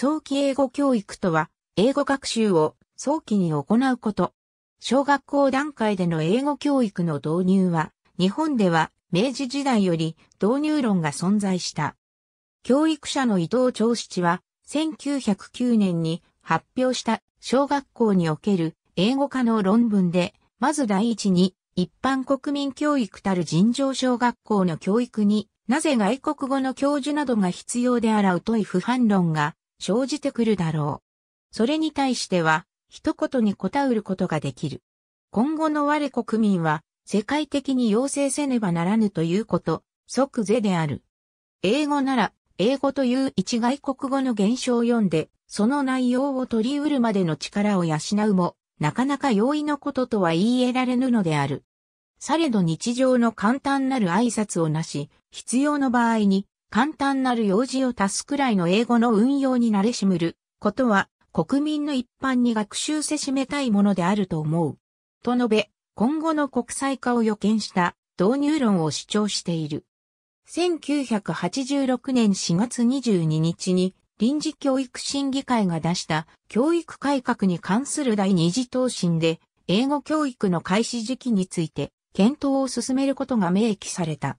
早期英語教育とは、英語学習を早期に行うこと。小学校段階での英語教育の導入は、日本では明治時代より導入論が存在した。教育者の伊藤長七は、1909年に発表した小学校における英語化の論文で、まず第一に、一般国民教育たる尋常小学校の教育になぜ外国語の教授などが必要であらうとい不反論が生じてくるだろう。それに対しては、一言に答うることができる。今後の我国民は、世界的に要請せねばならぬということ、即是である。英語なら、英語という一外国語の現象を読んで、その内容を取り得るまでの力を養うも、なかなか容易のこととは言い得られぬのである。されど日常の簡単なる挨拶をなし、必要の場合に簡単なる用事を足すくらいの英語の運用に慣れしむることは国民の一般に学習せしめたいものであると思う。と述べ、今後の国際化を予見した導入論を主張している。1986年4月22日に臨時教育審議会が出した教育改革に関する第二次答申で英語教育の開始時期について検討を進めることが明記された。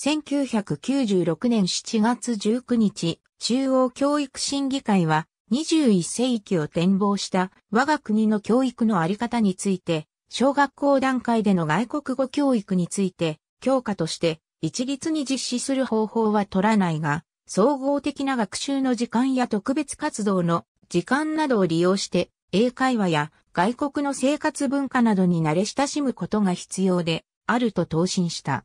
1996年7月19日、中央教育審議会は21世紀を展望した我が国の教育のあり方について、小学校段階での外国語教育について、教科として一律に実施する方法は取らないが、総合的な学習の時間や特別活動の時間などを利用して、英会話や外国の生活文化などに慣れ親しむことが必要であると答申した。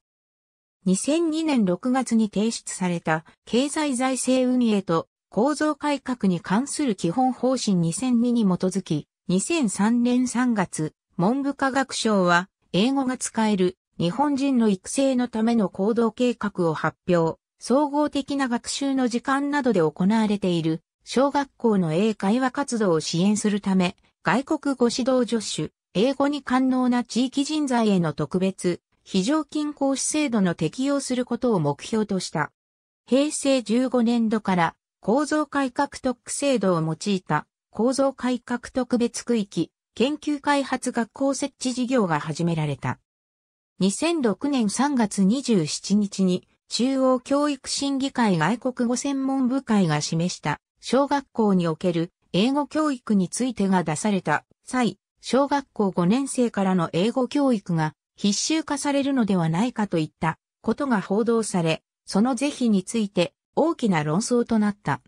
2002年6月に提出された経済財政運営と構造改革に関する基本方針2002に基づき、2003年3月、文部科学省は英語が使える日本人の育成のための行動計画を発表、総合的な学習の時間などで行われている小学校の英会話活動を支援するため、外国語指導助手、英語に関能な地域人材への特別非常勤講師制度の適用することを目標とした。平成15年度から構造改革特区制度を用いた構造改革特別区域研究開発学校設置事業が始められた。2006年3月27日に中央教育審議会外国語専門部会が示した小学校における英語教育についてが出された際、小学校5年生からの英語教育が必修化されるのではないかといったことが報道され、その是非について大きな論争となった。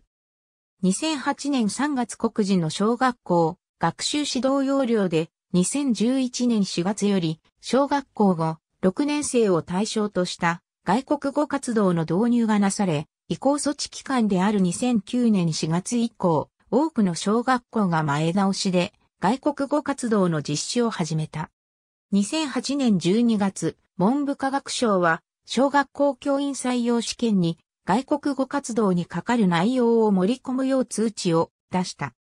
2008年3月黒人の小学校学習指導要領で2011年4月より小学校後6年生を対象とした外国語活動の導入がなされ、移行措置期間である2009年4月以降、多くの小学校が前倒しで外国語活動の実施を始めた。2008年12月、文部科学省は、小学校教員採用試験に外国語活動にかかる内容を盛り込むよう通知を出した。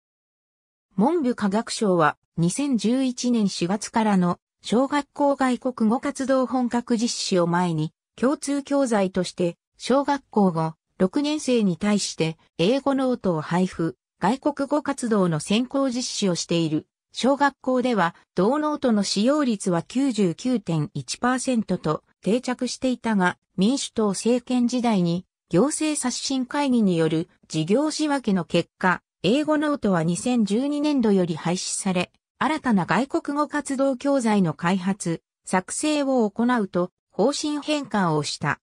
文部科学省は2011年4月からの小学校外国語活動本格実施を前に共通教材として小学校後6年生に対して英語ノートを配布、外国語活動の先行実施をしている小学校では、同ノートの使用率は99.1%と定着していたが、民主党政権時代に、行政刷新会議による事業仕分けの結果、英語ノートは2012年度より廃止され、新たな外国語活動教材の開発、作成を行うと方針変換をした。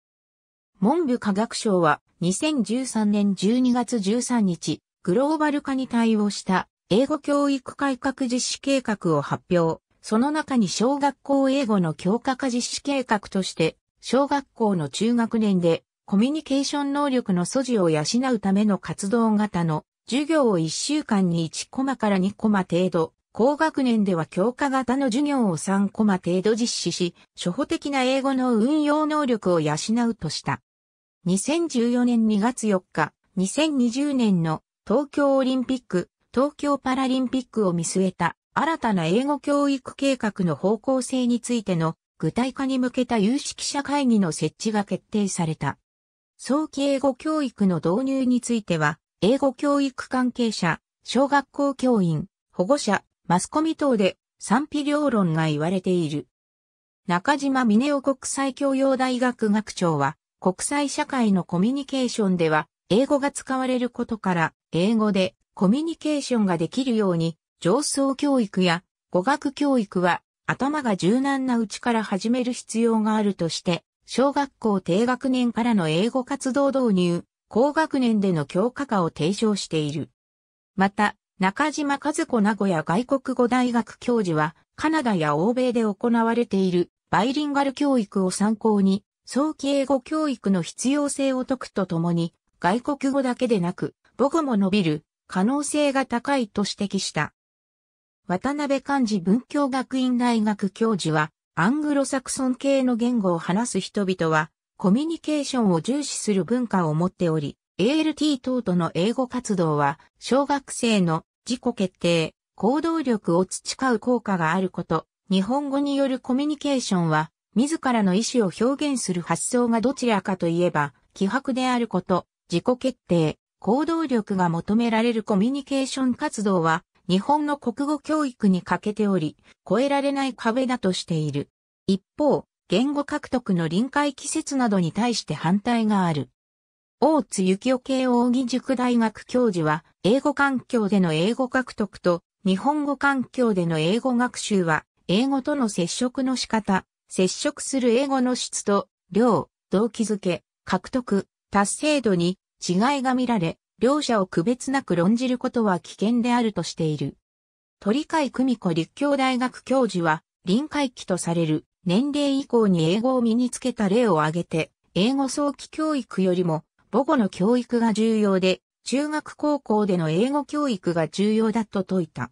文部科学省は2013年12月13日、グローバル化に対応した英語教育改革実施計画を発表。その中に小学校英語の教科化実施計画として、小学校の中学年でコミュニケーション能力の素地を養うための活動型の授業を1週間に1コマから2コマ程度、高学年では教科型の授業を3コマ程度実施し、初歩的な英語の運用能力を養うとした。2014年2月4日、2020年の東京オリンピック東京パラリンピックを見据えた新たな英語教育計画の方向性についての具体化に向けた有識者会議の設置が決定された。早期英語教育の導入については、英語教育関係者、小学校教員、保護者、マスコミ等で賛否両論が言われている。中島峰夫国際教養大学学長は、国際社会のコミュニケーションでは、英語が使われることから、英語でコミュニケーションができるように、上層教育や語学教育は頭が柔軟なうちから始める必要があるとして、小学校低学年からの英語活動導入、高学年での教科化を提唱している。また、中島和子名古屋外国語大学教授は、カナダや欧米で行われているバイリンガル教育を参考に、早期英語教育の必要性を説くとともに、外国語だけでなく、母語も伸びる可能性が高いと指摘した。渡辺漢字文教学院大学教授は、アングロサクソン系の言語を話す人々は、コミュニケーションを重視する文化を持っており、ALT 等との英語活動は、小学生の自己決定、行動力を培う効果があること、日本語によるコミュニケーションは、自らの意思を表現する発想がどちらかといえば、気迫であること、自己決定、行動力が求められるコミュニケーション活動は、日本の国語教育に欠けており、超えられない壁だとしている。一方、言語獲得の臨界季節などに対して反対がある。大津幸雄慶応義塾大学教授は、英語環境での英語獲得と、日本語環境での英語学習は、英語との接触の仕方、接触する英語の質と、量、動機づけ、獲得、達成度に違いが見られ、両者を区別なく論じることは危険であるとしている。鳥海久美子立教大学教授は、臨海期とされる年齢以降に英語を身につけた例を挙げて、英語早期教育よりも母語の教育が重要で、中学高校での英語教育が重要だと説いた。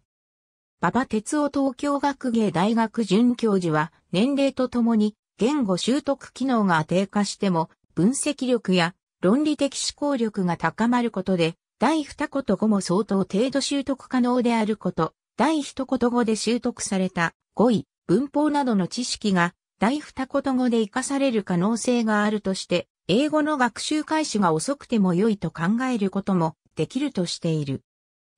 馬場哲夫東京学芸大学准教授は、年齢とともに言語習得機能が低下しても、分析力や論理的思考力が高まることで、第二言語も相当程度習得可能であること、第一言語で習得された語彙、文法などの知識が第二言語で活かされる可能性があるとして、英語の学習開始が遅くても良いと考えることもできるとしている。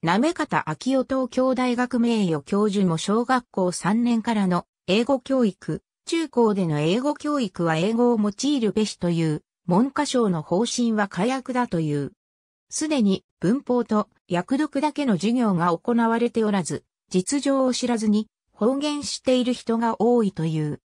なめかた秋夫東京大学名誉教授も小学校3年からの英語教育、中高での英語教育は英語を用いるべしという文科省の方針は火薬だという。すでに文法と薬読だけの授業が行われておらず、実情を知らずに方言している人が多いという。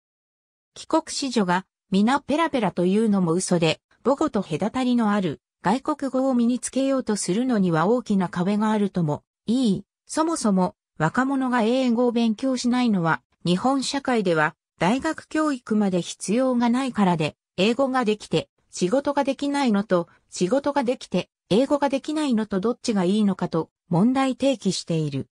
帰国子女が皆ペラペラというのも嘘で、母語と隔たりのある外国語を身につけようとするのには大きな壁があるともいい。そもそも若者が英語を勉強しないのは日本社会では大学教育まで必要がないからで英語ができて仕事ができないのと、仕事ができて、英語ができないのとどっちがいいのかと問題提起している。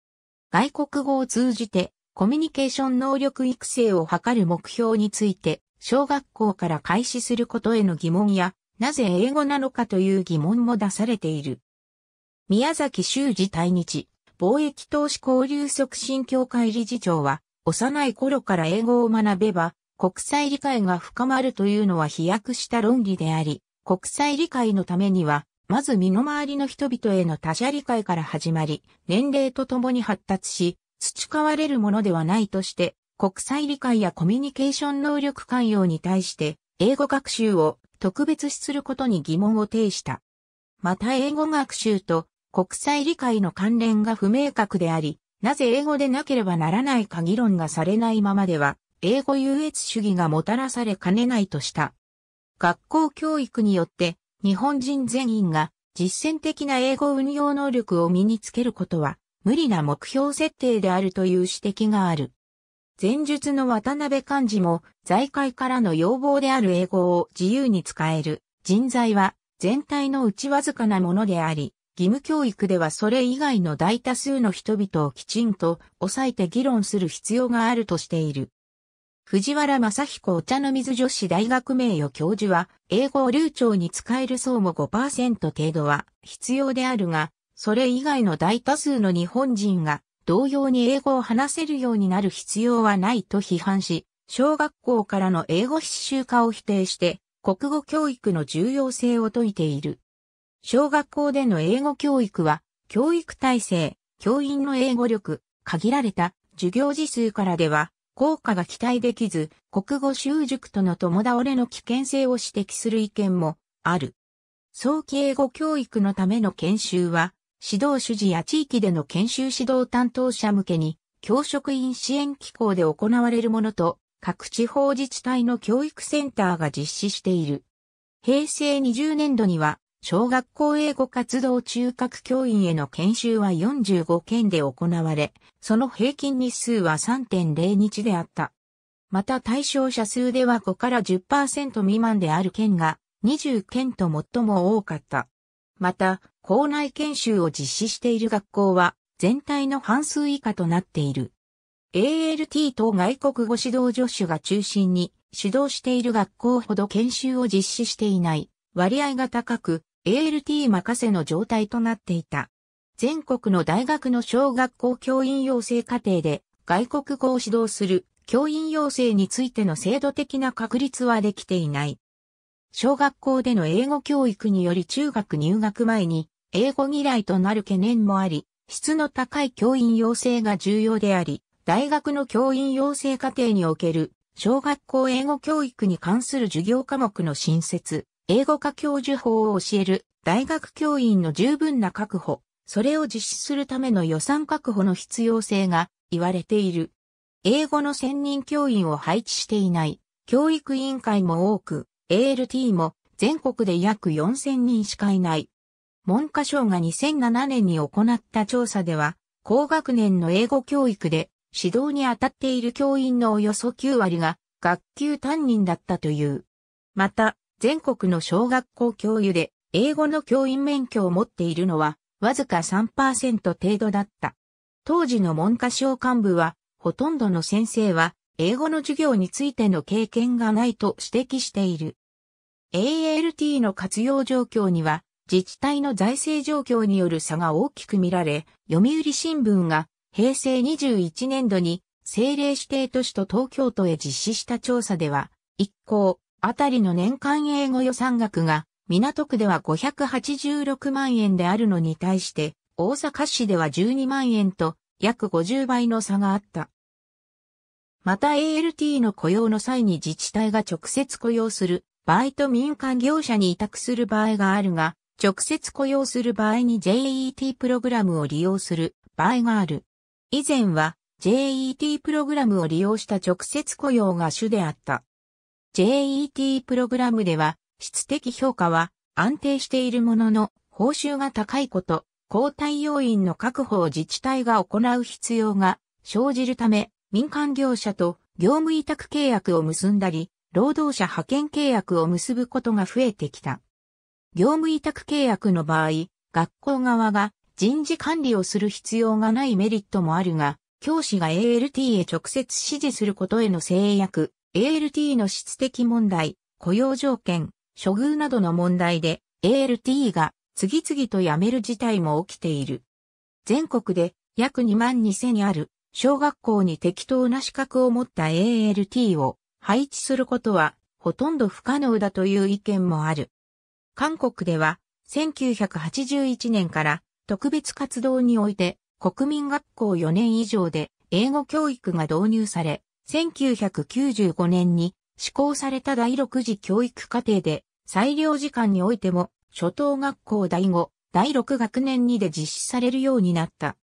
外国語を通じてコミュニケーション能力育成を図る目標について、小学校から開始することへの疑問や、なぜ英語なのかという疑問も出されている。宮崎修二対日、貿易投資交流促進協会理事長は、幼い頃から英語を学べば、国際理解が深まるというのは飛躍した論理であり、国際理解のためには、まず身の回りの人々への他者理解から始まり、年齢とともに発達し、培われるものではないとして、国際理解やコミュニケーション能力関与に対して、英語学習を特別視することに疑問を呈した。また英語学習と国際理解の関連が不明確であり、なぜ英語でなければならないか議論がされないままでは、英語優越主義がもたらされかねないとした。学校教育によって日本人全員が実践的な英語運用能力を身につけることは無理な目標設定であるという指摘がある。前述の渡辺幹事も財界からの要望である英語を自由に使える人材は全体のうちわずかなものであり、義務教育ではそれ以外の大多数の人々をきちんと抑えて議論する必要があるとしている。藤原正彦お茶の水女子大学名誉教授は、英語を流暢に使える層も5%程度は必要であるが、それ以外の大多数の日本人が同様に英語を話せるようになる必要はないと批判し、小学校からの英語必修化を否定して、国語教育の重要性を説いている。小学校での英語教育は、教育体制、教員の英語力、限られた授業時数からでは、効果が期待できず、国語習熟との共倒れの危険性を指摘する意見もある。早期英語教育のための研修は、指導主事や地域での研修指導担当者向けに、教職員支援機構で行われるものと、各地方自治体の教育センターが実施している。平成20年度には、小学校英語活動中核教員への研修は45件で行われ、その平均日数は3.0日であった。また対象者数では5から10%未満である県が20件と最も多かった。また、校内研修を実施している学校は全体の半数以下となっている。ALT 等外国語指導助手が中心に指導している学校ほど研修を実施していない割合が高く、ALT 任せの状態となっていた。全国の大学の小学校教員養成課程で外国語を指導する教員養成についての制度的な確立はできていない。小学校での英語教育により中学入学前に英語嫌いとなる懸念もあり、質の高い教員養成が重要であり、大学の教員養成課程における小学校英語教育に関する授業科目の新設、英語科教授法を教える大学教員の十分な確保、それを実施するための予算確保の必要性が言われている。英語の専任教員を配置していない教育委員会も多く、ALT も全国で約4000人しかいない。文科省が2007年に行った調査では、高学年の英語教育で指導に当たっている教員のおよそ9割が学級担任だったという。また、全国の小学校教諭で英語の教員免許を持っているのはわずか3%程度だった。当時の文科省幹部はほとんどの先生は英語の授業についての経験がないと指摘している。ALT の活用状況には自治体の財政状況による差が大きく見られ、読売新聞が平成21年度に政令指定都市と東京都へ実施した調査では、一向、あたりの年間英語予算額が、港区では586万円であるのに対して、大阪市では12万円と、約50倍の差があった。また ALT の雇用の際に自治体が直接雇用する場合と民間業者に委託する場合があるが、直接雇用する場合に JET プログラムを利用する場合がある。以前は JET プログラムを利用した直接雇用が主であった。JET プログラムでは、質的評価は安定しているものの、報酬が高いこと、交代要員の確保を自治体が行う必要が生じるため、民間業者と業務委託契約を結んだり、労働者派遣契約を結ぶことが増えてきた。業務委託契約の場合、学校側が人事管理をする必要がないメリットもあるが、教師が ALT へ直接指示することへの制約、ALT の質的問題、雇用条件、処遇などの問題で ALT が次々と辞める事態も起きている。全国で約2万2000ある小学校に適当な資格を持った ALT を配置することはほとんど不可能だという意見もある。韓国では1981年から特別活動において国民学校4年以上で英語教育が導入され、1995年に施行された第6次教育課程で、裁量時間においても、初等学校第5、第6学年にで実施されるようになった。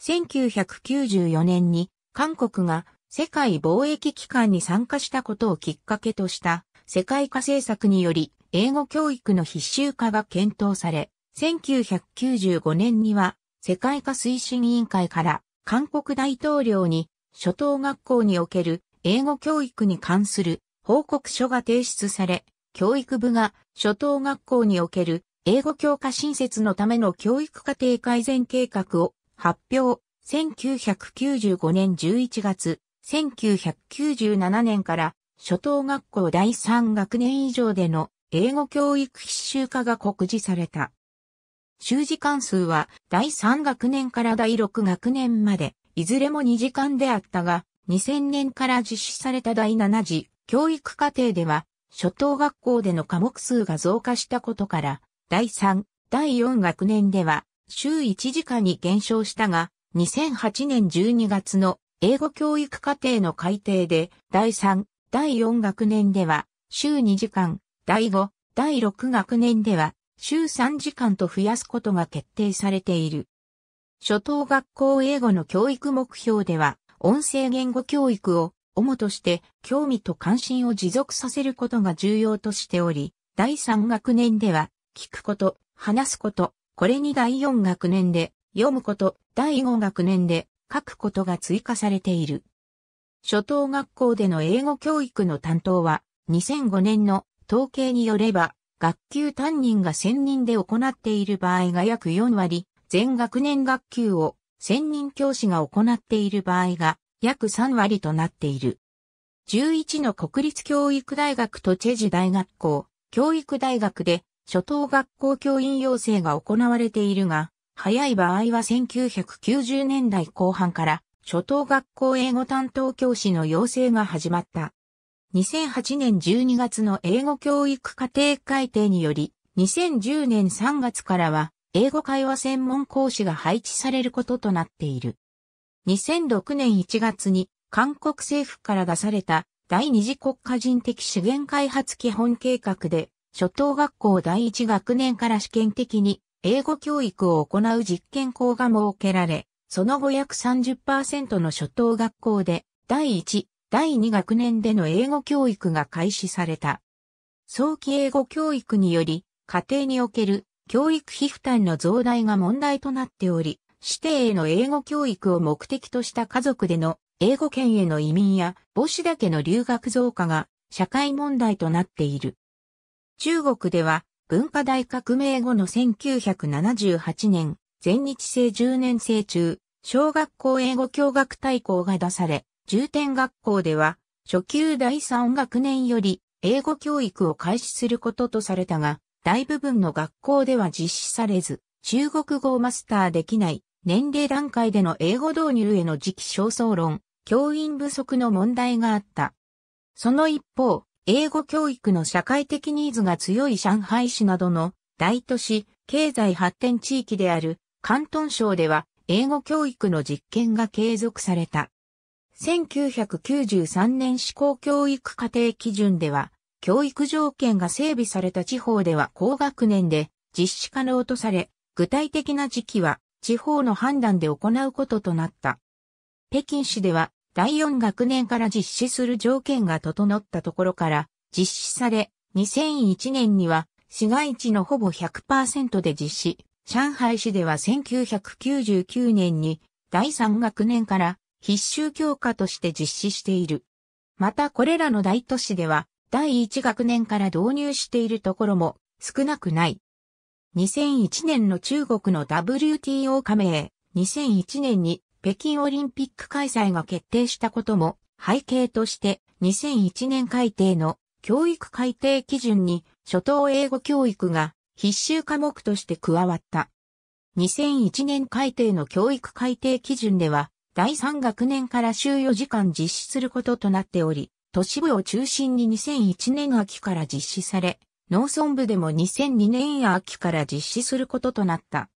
1994年に、韓国が世界貿易機関に参加したことをきっかけとした世界化政策により英語教育の必修化が検討され、1995年には世界化推進委員会から韓国大統領に初等学校における英語教育に関する報告書が提出され、教育部が初等学校における英語教科新設のための教育課程改善計画を発表。1995年11月、1997年から初等学校第3学年以上での英語教育必修化が告示された。修時間数は第3学年から第6学年までいずれも2時間であったが、2000年から実施された第7次教育課程では、初等学校での科目数が増加したことから、第3、第4学年では、週1時間に減少したが、2008年12月の英語教育課程の改定で、第3、第4学年では、週2時間、第5、第6学年では、週3時間と増やすことが決定されている。初等学校英語の教育目標では、音声言語教育を主として興味と関心を持続させることが重要としており、第3学年では、聞くこと、話すこと、これに第4学年で、読むこと、第5学年で、書くことが追加されている。初等学校での英語教育の担当は、2005年の統計によれば、学級担任が1000人で行っている場合が約4割、全学年学級を専任教師が行っている場合が約3割となっている。11の国立教育大学とチェジュ大学校、教育大学で初等学校教員養成が行われているが、早い場合は1990年代後半から初等学校英語担当教師の養成が始まった。2008年12月の英語教育課程改定により、2010年3月からは英語会話専門講師が配置されることとなっている。2006年1月に韓国政府から出された第二次国家人的資源開発基本計画で、初等学校第一学年から試験的に英語教育を行う実験校が設けられ、その後約30%の初等学校で第一、第二学年での英語教育が開始された。早期英語教育により、家庭における教育費負担の増大が問題となっており、指定への英語教育を目的とした家族での英語圏への移民や母子だけの留学増加が社会問題となっている。中国では文化大革命後の1978年、全日制10年生中、小学校英語教学大綱が出され、重点学校では初級第3学年より英語教育を開始することとされたが、大部分の学校では実施されず、中国語をマスターできない年齢段階での英語導入への時期焦燥論、教員不足の問題があった。その一方、英語教育の社会的ニーズが強い上海市などの大都市、経済発展地域である広東省では英語教育の実験が継続された。1993年施行教育課程基準では、教育条件が整備された地方では高学年で実施可能とされ、具体的な時期は地方の判断で行うこととなった。北京市では第4学年から実施する条件が整ったところから実施され、2001年には市街地のほぼ100%で実施、上海市では1999年に第3学年から必修教科として実施している。またこれらの大都市では第1学年から導入しているところも少なくない。2001年の中国の WTO 加盟、2001年に北京オリンピック開催が決定したことも背景として2001年改定の教育改定基準に初等英語教育が必修科目として加わった。2001年改定の教育改定基準では第3学年から週4時間実施することとなっており、都市部を中心に2001年秋から実施され、農村部でも2002年秋から実施することとなった。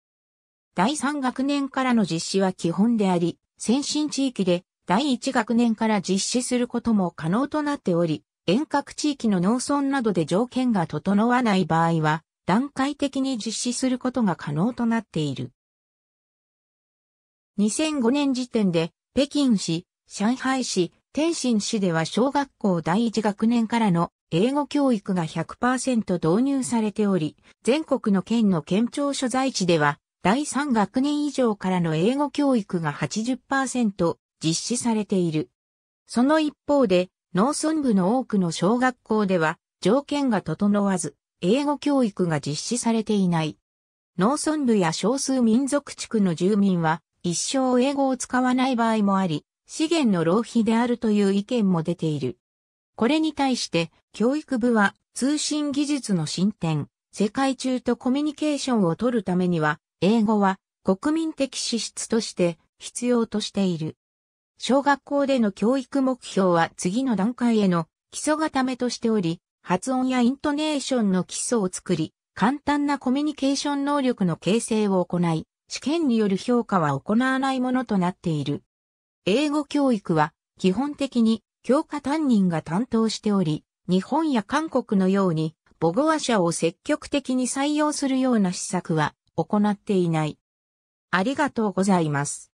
第3学年からの実施は基本であり、先進地域で第1学年から実施することも可能となっており、遠隔地域の農村などで条件が整わない場合は、段階的に実施することが可能となっている。2005年時点で、北京市、上海市、天津市では小学校第一学年からの英語教育が100%導入されており、全国の県の県庁所在地では、第3学年以上からの英語教育が80%実施されている。その一方で、農村部の多くの小学校では、条件が整わず、英語教育が実施されていない。農村部や少数民族地区の住民は、一生英語を使わない場合もあり、資源の浪費であるという意見も出ている。これに対して教育部は通信技術の進展、世界中とコミュニケーションを取るためには、英語は国民的資質として必要としている。小学校での教育目標は次の段階への基礎固めとしており、発音やイントネーションの基礎を作り、簡単なコミュニケーション能力の形成を行い、試験による評価は行わないものとなっている。英語教育は基本的に教科担任が担当しており、日本や韓国のように母語話者を積極的に採用するような施策は行っていない。ありがとうございます。